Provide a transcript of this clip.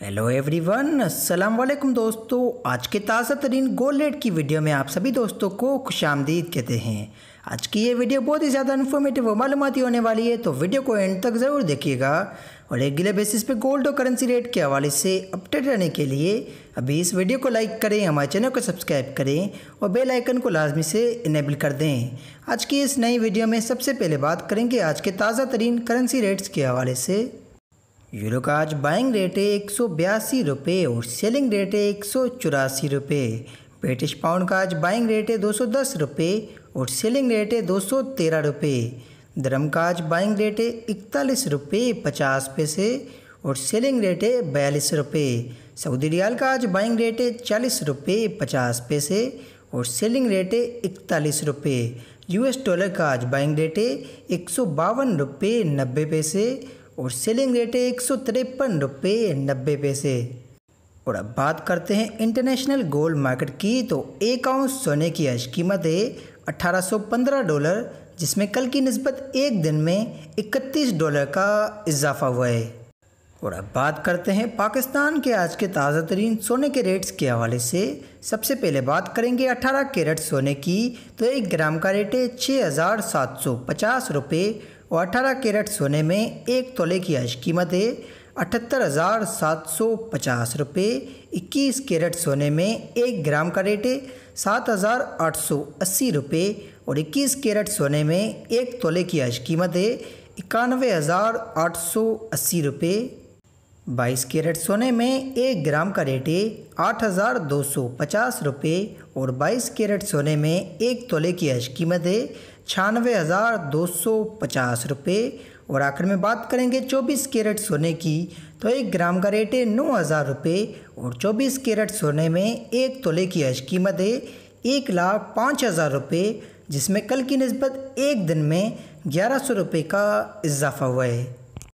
hello everyone अस्सलाम वालेकुम दोस्तों आज के ताज़ा तरीन गोल्ड रेट की वीडियो में आप सभी दोस्तों को खुश आमदीद कहते हैं आज की ये वीडियो बहुत ही ज़्यादा इन्फॉर्मेटिव और मालूमती होने वाली है तो वीडियो को एंड तक ज़रूर देखिएगा और रेगुलर बेसिस पे गोल्ड और करेंसी रेट के हवाले से अपडेट रहने के लिए अभी इस वीडियो को लाइक करें हमारे चैनल को सब्सक्राइब करें और बेल आइकन को लाजमी से इनेबल कर दें आज की इस नई वीडियो में सबसे पहले बात करेंगे आज के ताज़ा तरीन करेंसी रेट्स के हवाले से यूरो का आज बाइंग रेट है एक सौ बयासी रुपये और सेलिंग रेट है एक सौ चौरासी रुपये ब्रिटिश पाउंड का आज बाइंग रेट है दो सौ दस रुपये और सेलिंग रेट है दो सौ तेरह रुपये धर्म का आज बाइंग रेट है इकतालीस रुपये पचास पैसे और सेलिंग रेट है बयालीस रुपये सऊदी रियाल का आज बाइंग रेट है चालीस रुपये पचास पैसे और सेलिंग रेट है इकतालीस रुपये यूएस डॉलर का आज बाइंग रेट है एक सौ बावन रुपये नब्बे पैसे और सेलिंग रेट है एक सौ तिरपन रुपये नब्बे पैसे और अब बात करते हैं इंटरनेशनल गोल्ड मार्केट की तो एक आउंस सोने की आज कीमत है 1815 डॉलर जिसमें कल की नस्बत एक दिन में 31 डॉलर का इजाफा हुआ है और अब बात करते हैं पाकिस्तान के आज के ताज़ा तरीन सोने के रेट्स के हवाले से सबसे पहले बात करेंगे 18 कैरेट सोने की तो एक ग्राम का रेट है छः हज़ार सात सौ पचास रुपये और अठारह कैरेट सोने में एक तोले की आज कीमत है अठहत्तर हज़ार सात सौ पचास रुपये इक्कीस कैरेट सोने में एक ग्राम का रेट है सात हज़ार आठ सौ अस्सी रुपये और इक्कीस कैरेट सोने में एक तोले की आज कीमत है इक्यानवे हज़ार आठ सौ अस्सी रुपये बाईस कैरेट सोने में एक ग्राम का रेट है आठ हज़ार दो सौ पचास रुपये और बाईस कैरेट सोने में एक तोले की आज कीमत है छियानवे हज़ार दो सौ पचास रुपये और आखिर में बात करेंगे चौबीस कैरेट सोने की तो एक ग्राम का रेट है नौ हज़ार रुपये और चौबीस कैरेट सोने में एक तोले की आज कीमत है एक लाख पाँच हज़ार रुपये जिसमें कल की नस्बत एक दिन में ग्यारह सौ रुपये का इजाफा हुआ है